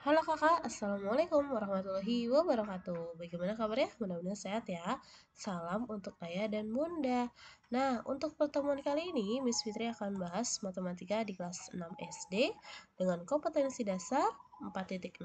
Halo kakak, Assalamualaikum warahmatullahi wabarakatuh Bagaimana kabarnya? Mudah-mudahan sehat ya Salam untuk ayah dan bunda Nah, untuk pertemuan kali ini Miss Fitri akan bahas matematika di kelas 6 SD Dengan kompetensi dasar 4.6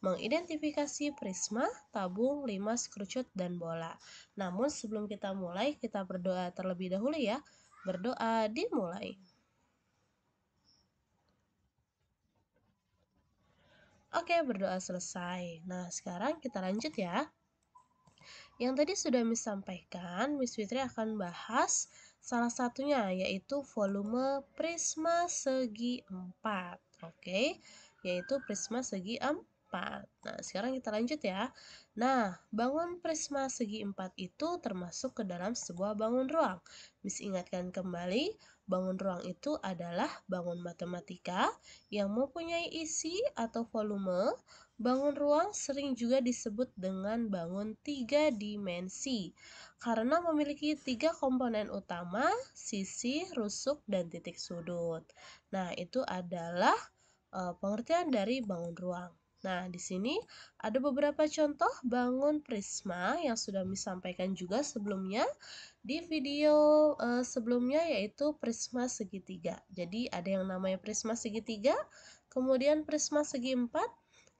Mengidentifikasi prisma, tabung, limas, kerucut, dan bola Namun sebelum kita mulai, kita berdoa terlebih dahulu ya Berdoa dimulai Oke, berdoa selesai. Nah, sekarang kita lanjut ya. Yang tadi sudah Miss sampaikan, Miss Fitri akan bahas salah satunya yaitu volume prisma segi 4. Oke, yaitu prisma segi 4 empat. Nah, sekarang kita lanjut ya. Nah, bangun prisma segi empat itu termasuk ke dalam sebuah bangun ruang. Miss ingatkan kembali, bangun ruang itu adalah bangun matematika yang mempunyai isi atau volume. Bangun ruang sering juga disebut dengan bangun tiga dimensi karena memiliki tiga komponen utama, sisi, rusuk, dan titik sudut. Nah, itu adalah eh, pengertian dari bangun ruang. Nah, di sini ada beberapa contoh bangun prisma yang sudah disampaikan juga sebelumnya di video eh, sebelumnya yaitu prisma segitiga. Jadi ada yang namanya prisma segitiga, kemudian prisma segi empat,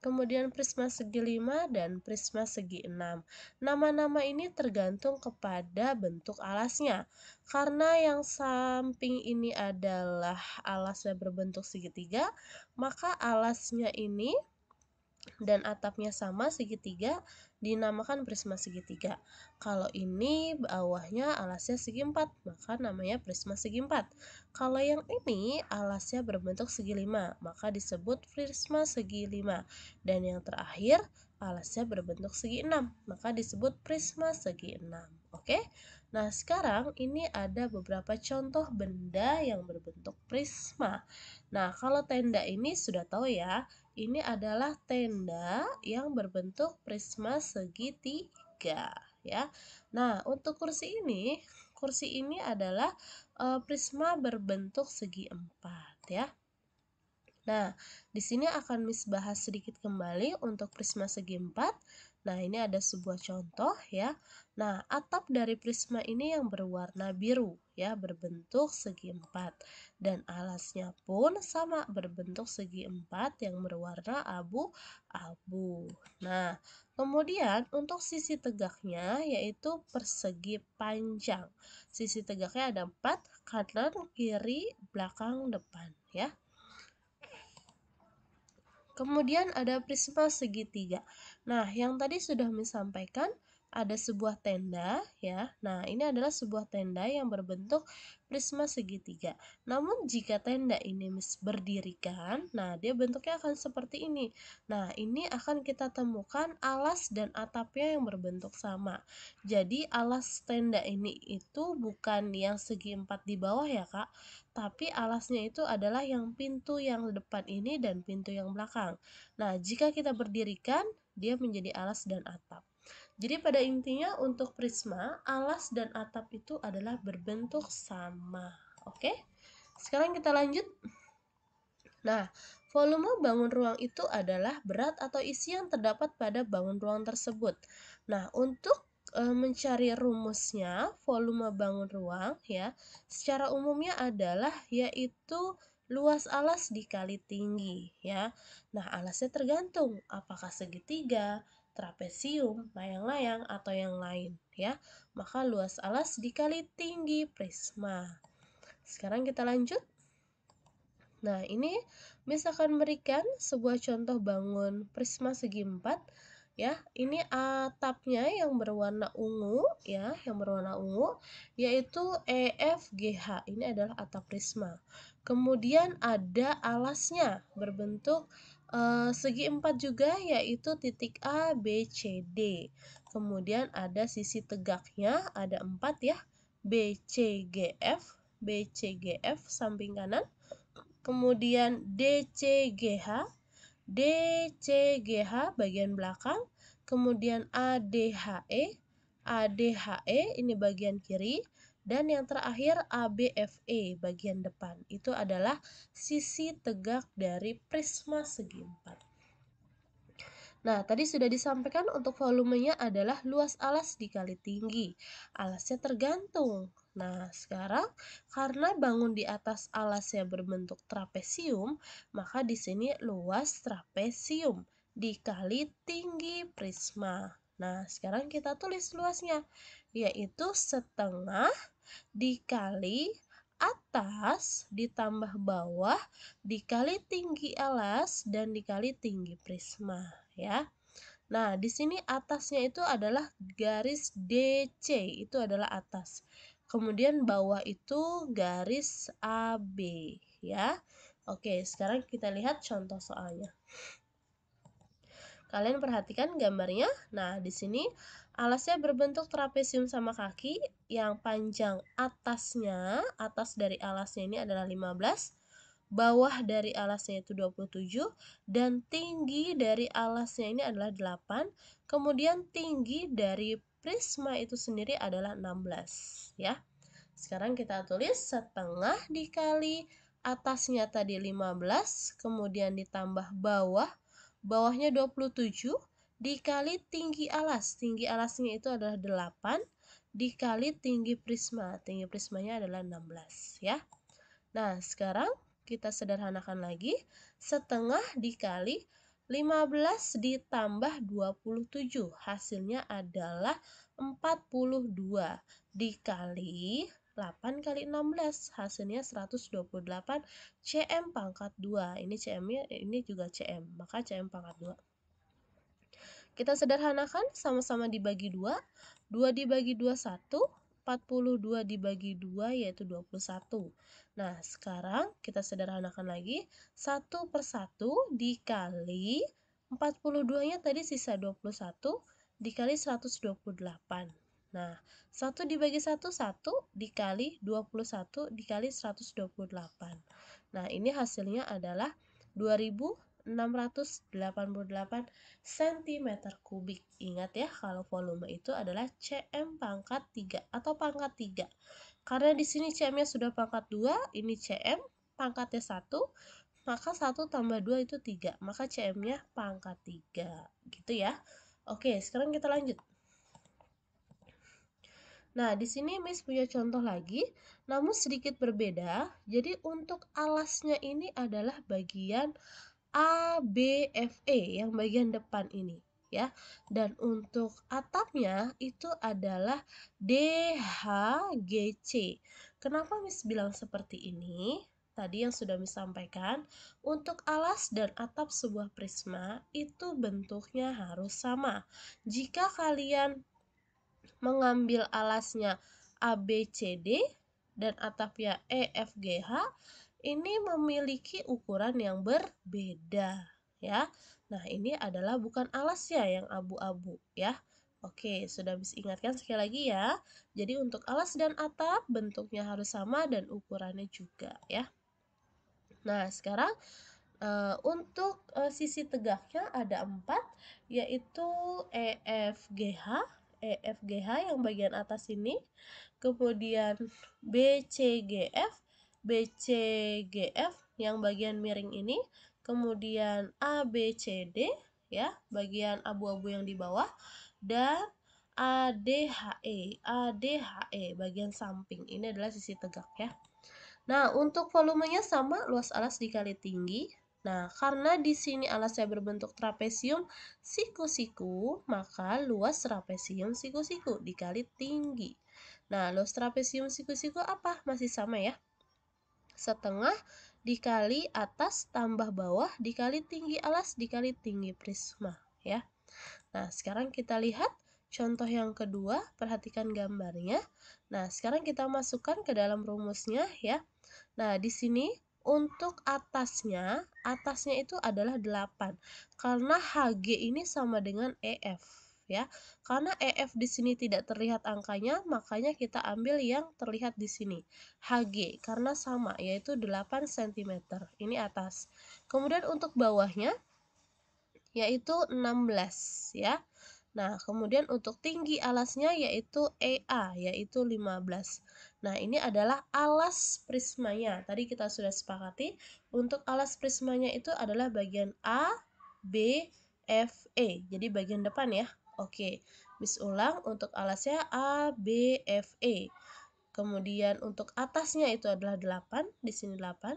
kemudian prisma segi lima dan prisma segi enam. Nama-nama ini tergantung kepada bentuk alasnya. Karena yang samping ini adalah alasnya berbentuk segitiga, maka alasnya ini dan atapnya sama segitiga dinamakan prisma segitiga. Kalau ini bawahnya alasnya segi empat, maka namanya prisma segi empat. Kalau yang ini alasnya berbentuk segi lima, maka disebut prisma segi lima. Dan yang terakhir alasnya berbentuk segi enam, maka disebut prisma segi enam. Oke? Okay? Nah, sekarang ini ada beberapa contoh benda yang berbentuk prisma. Nah, kalau tenda ini sudah tahu ya, ini adalah tenda yang berbentuk prisma segitiga, ya. Nah, untuk kursi ini, kursi ini adalah e, prisma berbentuk segi empat, ya. Nah, di sini akan Miss bahas sedikit kembali untuk prisma segi empat. Nah, ini ada sebuah contoh ya. Nah, atap dari prisma ini yang berwarna biru ya, berbentuk segi empat. Dan alasnya pun sama berbentuk segi empat yang berwarna abu-abu. Nah, kemudian untuk sisi tegaknya yaitu persegi panjang. Sisi tegaknya ada empat: kanan, kiri, belakang, depan ya. Kemudian ada prisma segitiga. Nah, yang tadi sudah disampaikan ada sebuah tenda ya. Nah, ini adalah sebuah tenda yang berbentuk prisma segitiga. Namun jika tenda ini berdirikan, nah dia bentuknya akan seperti ini. Nah, ini akan kita temukan alas dan atapnya yang berbentuk sama. Jadi alas tenda ini itu bukan yang segi empat di bawah ya, Kak, tapi alasnya itu adalah yang pintu yang depan ini dan pintu yang belakang. Nah, jika kita berdirikan, dia menjadi alas dan atap. Jadi pada intinya untuk prisma, alas dan atap itu adalah berbentuk sama. Oke? Sekarang kita lanjut. Nah, volume bangun ruang itu adalah berat atau isi yang terdapat pada bangun ruang tersebut. Nah, untuk e, mencari rumusnya, volume bangun ruang ya, secara umumnya adalah yaitu luas alas dikali tinggi ya. Nah, alasnya tergantung apakah segitiga, trapesium, layang-layang, atau yang lain ya. Maka luas alas dikali tinggi prisma. Sekarang kita lanjut. Nah, ini misalkan berikan sebuah contoh bangun prisma segi empat ya. Ini atapnya yang berwarna ungu ya, yang berwarna ungu yaitu EFGH. Ini adalah atap prisma. Kemudian ada alasnya berbentuk Eh, segi empat juga yaitu titik A, B, C, D. Kemudian ada sisi tegaknya, ada empat ya. B, C, G, F. B, C, G, F samping kanan. Kemudian D, C, G, H. D, C, G, H bagian belakang. Kemudian A, D, H, E. A, D, H, E ini bagian kiri. Dan yang terakhir ABFE bagian depan itu adalah sisi tegak dari prisma segi empat. Nah, tadi sudah disampaikan untuk volumenya adalah luas alas dikali tinggi. Alasnya tergantung. Nah, sekarang karena bangun di atas alasnya berbentuk trapesium, maka di sini luas trapesium dikali tinggi prisma. Nah, sekarang kita tulis luasnya, yaitu setengah dikali atas ditambah bawah dikali tinggi alas dan dikali tinggi prisma ya. Nah, di sini atasnya itu adalah garis DC, itu adalah atas. Kemudian bawah itu garis AB ya. Oke, sekarang kita lihat contoh soalnya. Kalian perhatikan gambarnya. Nah, di sini alasnya berbentuk trapesium sama kaki yang panjang atasnya, atas dari alasnya ini adalah 15 bawah dari alasnya itu 27 dan tinggi dari alasnya ini adalah 8 kemudian tinggi dari prisma itu sendiri adalah 16 ya sekarang kita tulis setengah dikali atasnya tadi 15 kemudian ditambah bawah bawahnya 27 dikali tinggi alas. Tinggi alasnya itu adalah 8 dikali tinggi prisma. Tinggi prismanya adalah 16 ya. Nah, sekarang kita sederhanakan lagi. Setengah dikali 15 ditambah 27. Hasilnya adalah 42 dikali 8 kali 16 hasilnya 128 CM pangkat 2 ini CM-nya eh, ini juga CM maka CM pangkat 2 kita sederhanakan sama-sama dibagi 2 2 dibagi 2 1 42 dibagi 2 yaitu 21. Nah, sekarang kita sederhanakan lagi. 1 per 1 dikali 42-nya tadi sisa 21 dikali 128. Nah, 1 dibagi 1, 1 dikali 21 dikali 128. Nah, ini hasilnya adalah 2688 cm kubik. Ingat ya, kalau volume itu adalah cm pangkat 3 atau pangkat 3. Karena di sini cm-nya sudah pangkat 2, ini cm, pangkatnya 1, maka 1 tambah 2 itu 3, maka cm-nya pangkat 3. Gitu ya. Oke, sekarang kita lanjut. Nah, di sini Miss punya contoh lagi, namun sedikit berbeda. Jadi, untuk alasnya ini adalah bagian abfe yang bagian depan ini ya. Dan untuk atapnya itu adalah dhgc Kenapa Miss bilang seperti ini? Tadi yang sudah Miss sampaikan, untuk alas dan atap sebuah prisma itu bentuknya harus sama. Jika kalian mengambil alasnya ABCD dan atapnya EFGH ini memiliki ukuran yang berbeda ya. Nah, ini adalah bukan alasnya yang abu-abu ya. Oke, sudah bisa ingatkan sekali lagi ya. Jadi untuk alas dan atap bentuknya harus sama dan ukurannya juga ya. Nah, sekarang Uh, untuk uh, sisi tegaknya ada empat, yaitu EFGH, efgh yang bagian atas ini. Kemudian bcgf bcgf yang bagian miring ini. Kemudian abcd ya, bagian abu-abu yang di bawah. Dan adhe adhe bagian samping. Ini adalah sisi tegak ya. Nah, untuk volumenya sama, luas alas dikali tinggi. Nah, karena di sini alasnya berbentuk trapesium siku-siku, maka luas trapesium siku-siku dikali tinggi. Nah, luas trapesium siku-siku apa? Masih sama ya. Setengah dikali atas tambah bawah dikali tinggi alas dikali tinggi prisma ya. Nah, sekarang kita lihat Contoh yang kedua, perhatikan gambarnya. Nah, sekarang kita masukkan ke dalam rumusnya ya. Nah, di sini untuk atasnya, atasnya itu adalah 8. Karena HG ini sama dengan EF ya. Karena EF di sini tidak terlihat angkanya, makanya kita ambil yang terlihat di sini. HG karena sama yaitu 8 cm. Ini atas. Kemudian untuk bawahnya yaitu 16 ya. Nah, kemudian untuk tinggi alasnya yaitu EA, yaitu 15. Nah, ini adalah alas prismanya. Tadi kita sudah sepakati, untuk alas prismanya itu adalah bagian A, B, F, E. Jadi bagian depan ya. Oke, bis ulang untuk alasnya A, B, F, E. Kemudian untuk atasnya itu adalah 8, di sini 8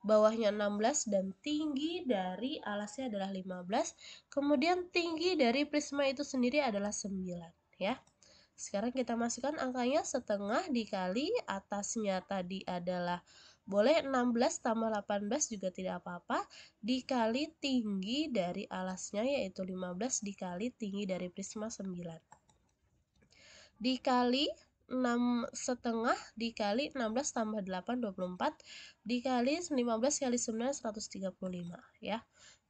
bawahnya 16 dan tinggi dari alasnya adalah 15. Kemudian tinggi dari prisma itu sendiri adalah 9 ya. Sekarang kita masukkan angkanya setengah dikali atasnya tadi adalah boleh 16 tambah 18 juga tidak apa-apa dikali tinggi dari alasnya yaitu 15 dikali tinggi dari prisma 9. Dikali 6 setengah dikali 16 tambah 8 24 dikali 15 kali 9 135 ya.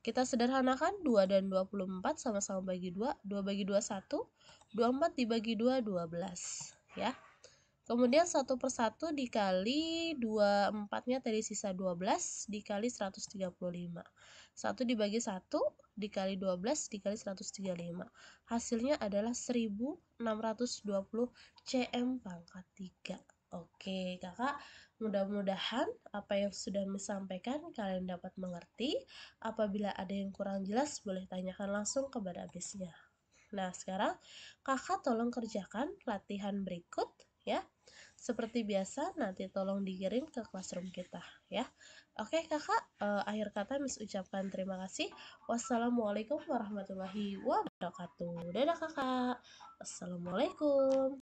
Kita sederhanakan 2 dan 24 sama-sama bagi 2, 2 bagi 2 1, 24 dibagi 2 12 ya. Kemudian 1 per 1 dikali 2 4-nya tadi sisa 12 dikali 135. 1 dibagi 1 dikali 12 dikali 135. Hasilnya adalah 1620 cm pangkat 3. Oke kakak, mudah-mudahan apa yang sudah disampaikan kalian dapat mengerti. Apabila ada yang kurang jelas, boleh tanyakan langsung kepada abisnya. Nah sekarang kakak tolong kerjakan latihan berikut ya. Seperti biasa, nanti tolong dikirim ke classroom kita ya. Oke kakak, uh, akhir kata Miss ucapkan terima kasih. Wassalamualaikum warahmatullahi wabarakatuh. Dadah kakak. Assalamualaikum.